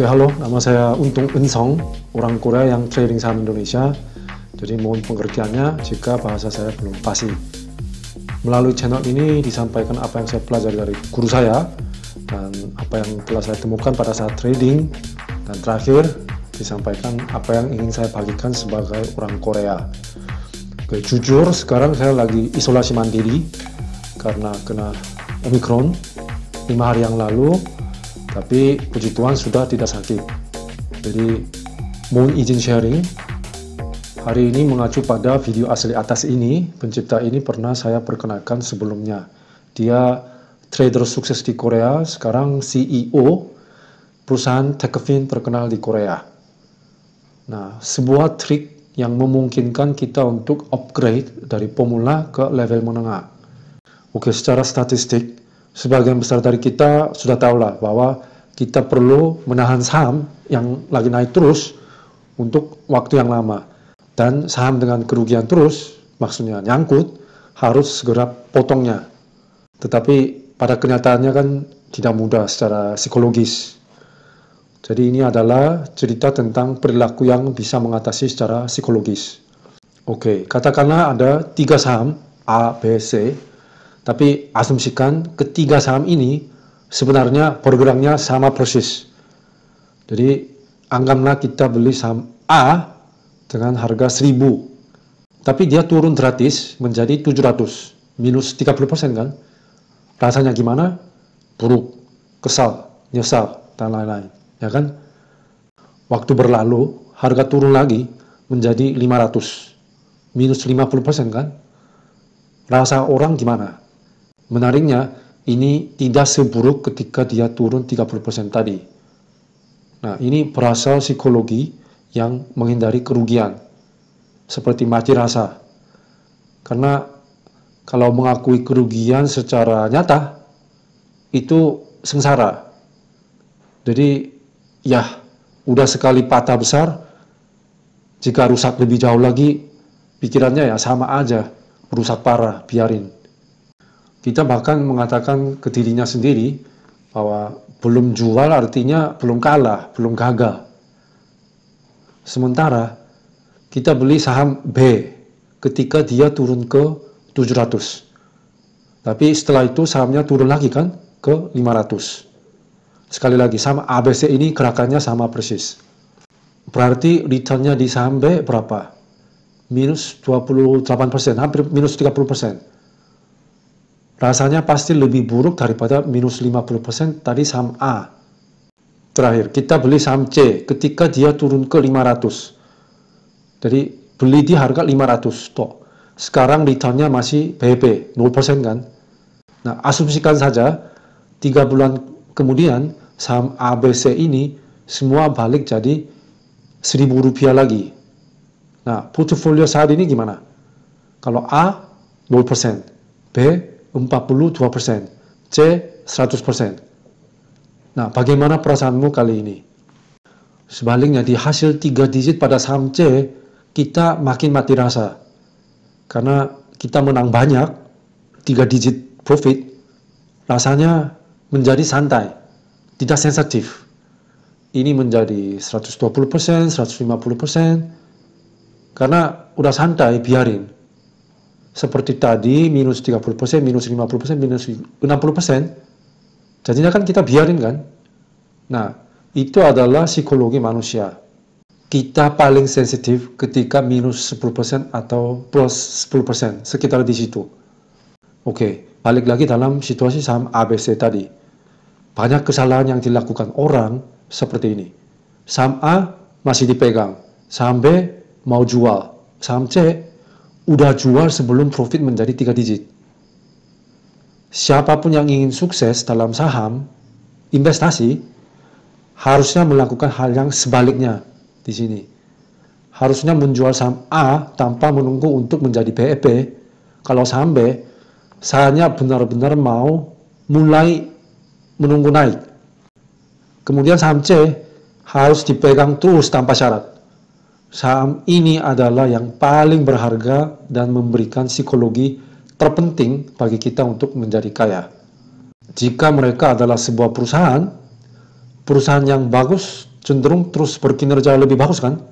Oke, halo. Nama saya Untung Ensong, orang Korea yang trading saham Indonesia. Jadi mohon pengertiannya jika bahasa saya belum pasti. Melalui channel ini disampaikan apa yang saya pelajari dari guru saya dan apa yang telah saya temukan pada saat trading dan terakhir disampaikan apa yang ingin saya bagikan sebagai orang Korea. Oke, jujur sekarang saya lagi isolasi mandiri karena kena Omicron lima hari yang lalu tapi puji Tuhan sudah tidak sakit jadi mohon izin sharing hari ini mengacu pada video asli atas ini pencipta ini pernah saya perkenalkan sebelumnya dia trader sukses di Korea sekarang CEO perusahaan Techfin terkenal di Korea nah sebuah trik yang memungkinkan kita untuk upgrade dari pemula ke level menengah oke secara statistik sebagian besar dari kita sudah tahu lah bahwa kita perlu menahan saham yang lagi naik terus untuk waktu yang lama. Dan saham dengan kerugian terus, maksudnya nyangkut, harus segera potongnya. Tetapi pada kenyataannya kan tidak mudah secara psikologis. Jadi ini adalah cerita tentang perilaku yang bisa mengatasi secara psikologis. Oke, katakanlah ada tiga saham A, B, C tapi asumsikan ketiga saham ini sebenarnya programnya sama persis. Jadi anggaplah kita beli saham A dengan harga 1000 tapi dia turun gratis menjadi 700 minus 30% kan rasanya gimana buruk kesal nyesal dan lain-lain ya kan waktu berlalu harga turun lagi menjadi 500 minus 50% kan rasa orang gimana Menariknya, ini tidak seburuk ketika dia turun 30% tadi. Nah, ini berasal psikologi yang menghindari kerugian, seperti mati rasa. Karena kalau mengakui kerugian secara nyata, itu sengsara. Jadi, ya, udah sekali patah besar, jika rusak lebih jauh lagi, pikirannya ya sama aja, rusak parah, biarin. Kita bahkan mengatakan ke dirinya sendiri bahwa belum jual artinya belum kalah, belum gagal. Sementara kita beli saham B ketika dia turun ke 700. Tapi setelah itu sahamnya turun lagi kan ke 500. Sekali lagi saham ABC ini gerakannya sama persis. Berarti returnnya di saham B berapa? Minus 28 persen, hampir minus 30 persen rasanya pasti lebih buruk daripada minus 50% tadi saham A. Terakhir, kita beli saham C ketika dia turun ke 500. Jadi beli di harga 500 toh. Sekarang returnnya masih BB, 0% kan? Nah, asumsikan saja 3 bulan kemudian saham ABC ini semua balik jadi 1000 rupiah lagi. Nah, portfolio saat ini gimana? Kalau A 0%, B 42%, C 100%. Nah, bagaimana perasaanmu kali ini? Sebaliknya di hasil 3 digit pada saham C, kita makin mati rasa. Karena kita menang banyak, 3 digit profit, rasanya menjadi santai, tidak sensitif. Ini menjadi 120%, 150%, karena udah santai, biarin seperti tadi minus 30%, minus 50%, minus 60%. Jadinya kan kita biarin kan. Nah, itu adalah psikologi manusia. Kita paling sensitif ketika minus 10% atau plus 10%, sekitar di situ. Oke, balik lagi dalam situasi saham ABC tadi. Banyak kesalahan yang dilakukan orang seperti ini. Saham A masih dipegang, saham B mau jual, saham C udah jual sebelum profit menjadi tiga digit. Siapapun yang ingin sukses dalam saham, investasi, harusnya melakukan hal yang sebaliknya di sini. Harusnya menjual saham A tanpa menunggu untuk menjadi BEP. Kalau saham B, sahamnya benar-benar mau mulai menunggu naik. Kemudian saham C harus dipegang terus tanpa syarat saham ini adalah yang paling berharga dan memberikan psikologi terpenting bagi kita untuk menjadi kaya. Jika mereka adalah sebuah perusahaan, perusahaan yang bagus cenderung terus berkinerja lebih bagus kan?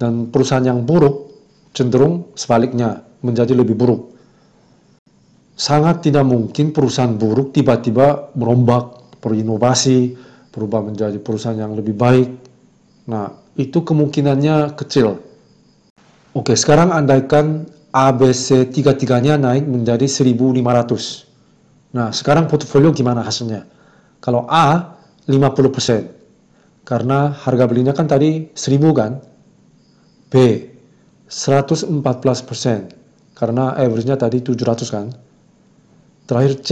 Dan perusahaan yang buruk cenderung sebaliknya menjadi lebih buruk. Sangat tidak mungkin perusahaan buruk tiba-tiba merombak, berinovasi, berubah menjadi perusahaan yang lebih baik. Nah, itu kemungkinannya kecil. Oke, sekarang andaikan ABC tiga-tiganya naik menjadi 1.500. Nah, sekarang portfolio gimana hasilnya? Kalau A, 50%. Karena harga belinya kan tadi 1.000 kan? B, 114%. Karena average-nya tadi 700 kan? Terakhir C,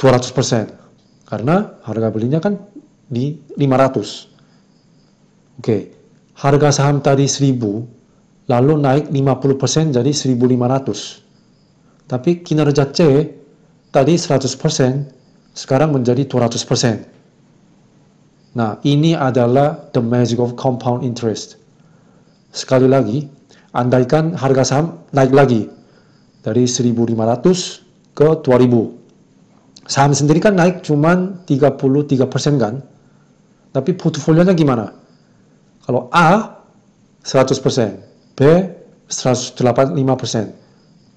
200%. Karena harga belinya kan di 500. Oke, harga saham tadi 1000, lalu naik 50% jadi 1500. Tapi kinerja C tadi 100%, sekarang menjadi 200%. Nah, ini adalah the magic of compound interest. Sekali lagi, andaikan harga saham naik lagi dari 1500 ke 2000. Saham sendiri kan naik cuman 33% kan? Tapi portfolionya gimana? Kalau A 100%, B 185%,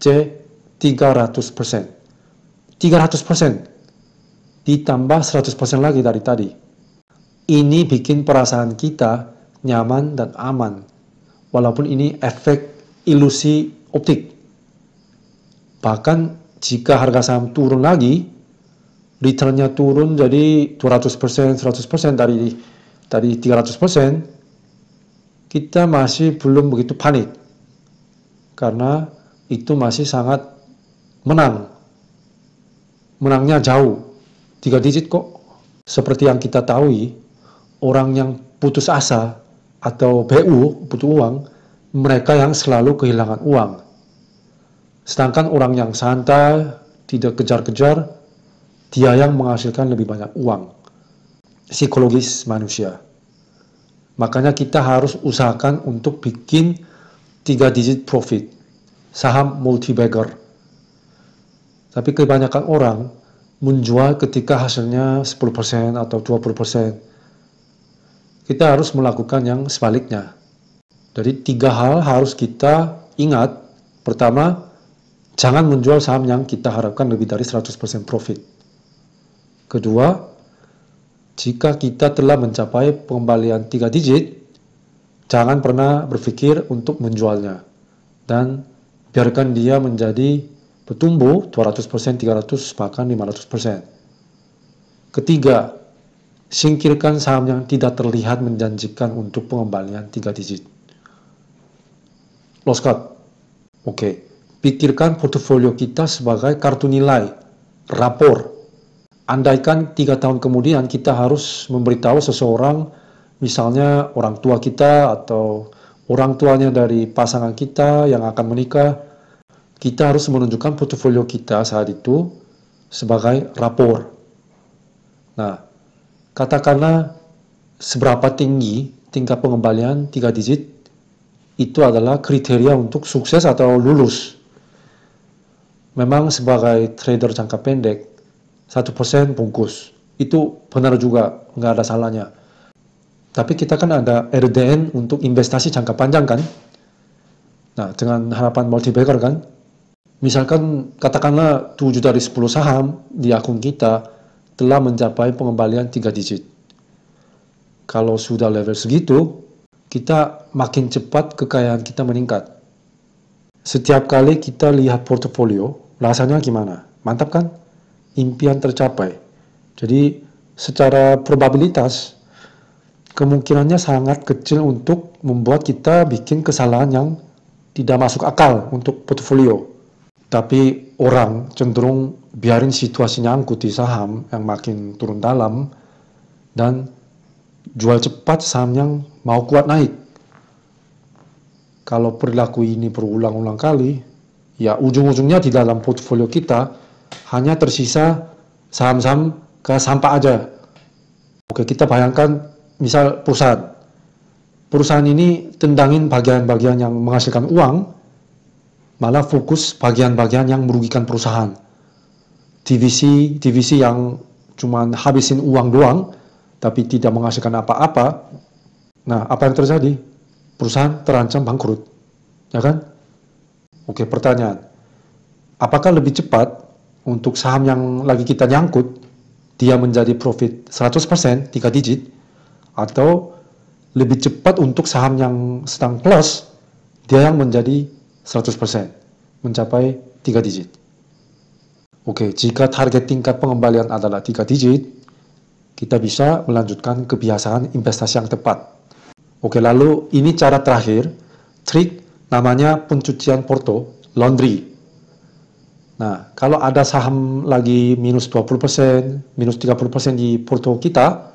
C 300%. 300% ditambah 100% lagi dari tadi. Ini bikin perasaan kita nyaman dan aman. Walaupun ini efek ilusi optik. Bahkan jika harga saham turun lagi, returnnya turun jadi 200%, 100% dari tadi 300%, kita masih belum begitu panik karena itu masih sangat menang. Menangnya jauh, tiga digit kok. Seperti yang kita tahu, orang yang putus asa atau BU, butuh uang, mereka yang selalu kehilangan uang. Sedangkan orang yang santai, tidak kejar-kejar, dia yang menghasilkan lebih banyak uang. Psikologis manusia. Makanya kita harus usahakan untuk bikin 3 digit profit, saham multibagger. Tapi kebanyakan orang menjual ketika hasilnya 10% atau 20%. Kita harus melakukan yang sebaliknya. Jadi tiga hal harus kita ingat. Pertama, jangan menjual saham yang kita harapkan lebih dari 100% profit. Kedua, jika kita telah mencapai pengembalian 3 digit, jangan pernah berpikir untuk menjualnya dan biarkan dia menjadi bertumbuh 200%, 300, bahkan 500%. Ketiga, singkirkan saham yang tidak terlihat menjanjikan untuk pengembalian 3 digit. Loss cut. Oke, okay. pikirkan portofolio kita sebagai kartu nilai, rapor, andaikan tiga tahun kemudian kita harus memberitahu seseorang, misalnya orang tua kita atau orang tuanya dari pasangan kita yang akan menikah, kita harus menunjukkan portfolio kita saat itu sebagai rapor. Nah, katakanlah seberapa tinggi tingkat pengembalian tiga digit itu adalah kriteria untuk sukses atau lulus. Memang sebagai trader jangka pendek, satu persen bungkus itu benar juga nggak ada salahnya tapi kita kan ada RDN untuk investasi jangka panjang kan nah dengan harapan multibagger kan misalkan katakanlah 7 dari 10 saham di akun kita telah mencapai pengembalian 3 digit kalau sudah level segitu kita makin cepat kekayaan kita meningkat setiap kali kita lihat portofolio rasanya gimana mantap kan impian tercapai. Jadi secara probabilitas kemungkinannya sangat kecil untuk membuat kita bikin kesalahan yang tidak masuk akal untuk portfolio. Tapi orang cenderung biarin situasinya angkut di saham yang makin turun dalam dan jual cepat saham yang mau kuat naik. Kalau perilaku ini berulang-ulang kali, ya ujung-ujungnya di dalam portfolio kita hanya tersisa saham-saham ke sampah aja. Oke, kita bayangkan misal perusahaan. Perusahaan ini tendangin bagian-bagian yang menghasilkan uang, malah fokus bagian-bagian yang merugikan perusahaan. divisi divisi yang cuma habisin uang doang, tapi tidak menghasilkan apa-apa. Nah, apa yang terjadi? Perusahaan terancam bangkrut. Ya kan? Oke, pertanyaan. Apakah lebih cepat untuk saham yang lagi kita nyangkut, dia menjadi profit 100%, 3 digit, atau lebih cepat untuk saham yang sedang plus, dia yang menjadi 100%, mencapai 3 digit. Oke, jika target tingkat pengembalian adalah 3 digit, kita bisa melanjutkan kebiasaan investasi yang tepat. Oke, lalu ini cara terakhir, trik namanya pencucian porto, laundry. Nah, kalau ada saham lagi minus 20%, minus 30% di porto kita,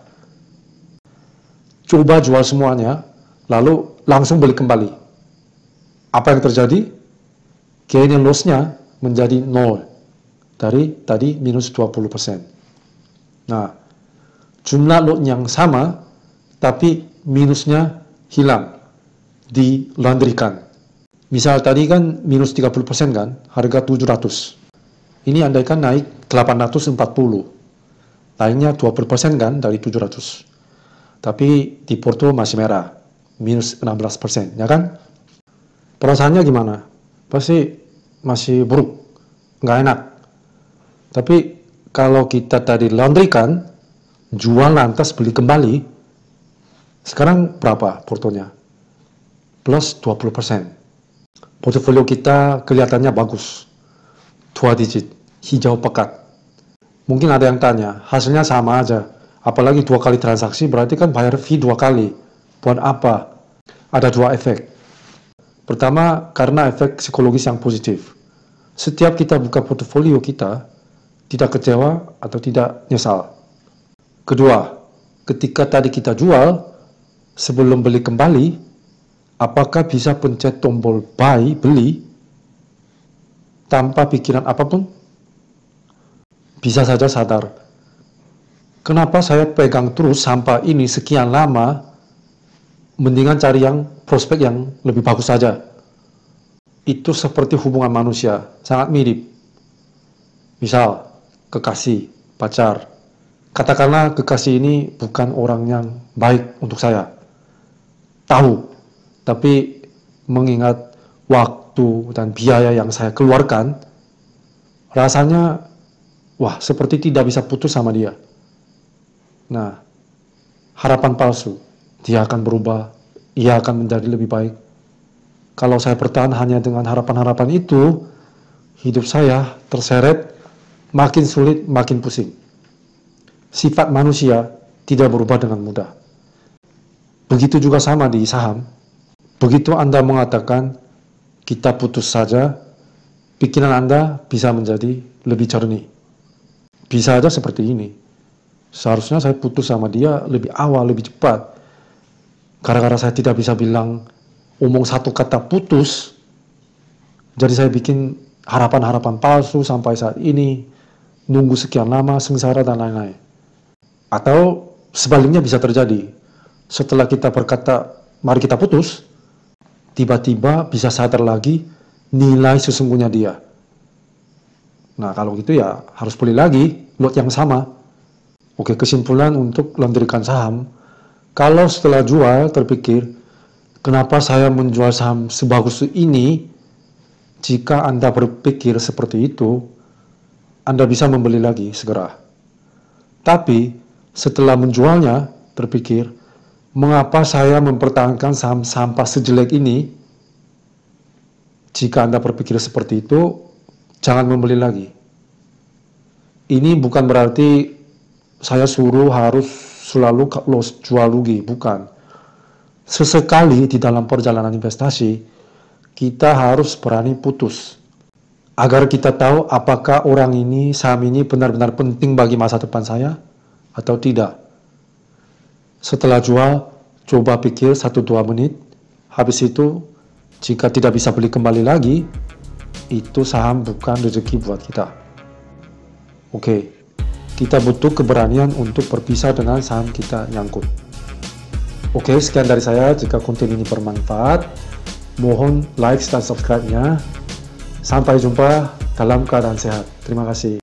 coba jual semuanya, lalu langsung beli kembali. Apa yang terjadi? Gain and loss menjadi nol dari tadi minus 20%. Nah, jumlah lot yang sama, tapi minusnya hilang, dilandrikan. Misal tadi kan minus 30% kan, harga 700. Ini andaikan naik 840. Naiknya 20% kan dari 700. Tapi di Porto masih merah, minus 16%, ya kan? Perasaannya gimana? Pasti masih buruk, nggak enak. Tapi kalau kita tadi laundry kan, jual lantas beli kembali, sekarang berapa portonya? Plus 20 persen portfolio kita kelihatannya bagus. Dua digit, hijau pekat. Mungkin ada yang tanya, hasilnya sama aja. Apalagi dua kali transaksi berarti kan bayar fee dua kali. Buat apa? Ada dua efek. Pertama, karena efek psikologis yang positif. Setiap kita buka portfolio kita, tidak kecewa atau tidak nyesal. Kedua, ketika tadi kita jual, sebelum beli kembali, Apakah bisa pencet tombol buy, beli, tanpa pikiran apapun? Bisa saja sadar. Kenapa saya pegang terus sampah ini sekian lama? Mendingan cari yang prospek yang lebih bagus saja. Itu seperti hubungan manusia, sangat mirip. Misal, kekasih, pacar. Katakanlah kekasih ini bukan orang yang baik untuk saya. Tahu tapi mengingat waktu dan biaya yang saya keluarkan, rasanya wah seperti tidak bisa putus sama dia. Nah, harapan palsu. Dia akan berubah, ia akan menjadi lebih baik. Kalau saya bertahan hanya dengan harapan-harapan itu, hidup saya terseret, makin sulit, makin pusing. Sifat manusia tidak berubah dengan mudah. Begitu juga sama di saham. Begitu Anda mengatakan, kita putus saja, pikiran Anda bisa menjadi lebih jernih. Bisa saja seperti ini. Seharusnya saya putus sama dia lebih awal, lebih cepat. Gara-gara saya tidak bisa bilang umum satu kata putus, jadi saya bikin harapan-harapan palsu sampai saat ini, nunggu sekian lama, sengsara, dan lain-lain. Atau sebaliknya bisa terjadi. Setelah kita berkata, mari kita putus, tiba-tiba bisa sadar lagi nilai sesungguhnya dia. Nah, kalau gitu ya harus beli lagi lot yang sama. Oke, kesimpulan untuk lendirikan saham, kalau setelah jual terpikir, kenapa saya menjual saham sebagus ini? Jika Anda berpikir seperti itu, Anda bisa membeli lagi segera. Tapi setelah menjualnya, terpikir, mengapa saya mempertahankan saham sampah sejelek ini? Jika Anda berpikir seperti itu, jangan membeli lagi. Ini bukan berarti saya suruh harus selalu loss jual rugi, bukan. Sesekali di dalam perjalanan investasi, kita harus berani putus. Agar kita tahu apakah orang ini, saham ini benar-benar penting bagi masa depan saya atau tidak. Setelah jual, coba pikir 1-2 menit. Habis itu, jika tidak bisa beli kembali lagi, itu saham bukan rezeki buat kita. Oke, kita butuh keberanian untuk berpisah dengan saham kita nyangkut. Oke, sekian dari saya. Jika konten ini bermanfaat, mohon like dan subscribe-nya. Sampai jumpa dalam keadaan sehat. Terima kasih.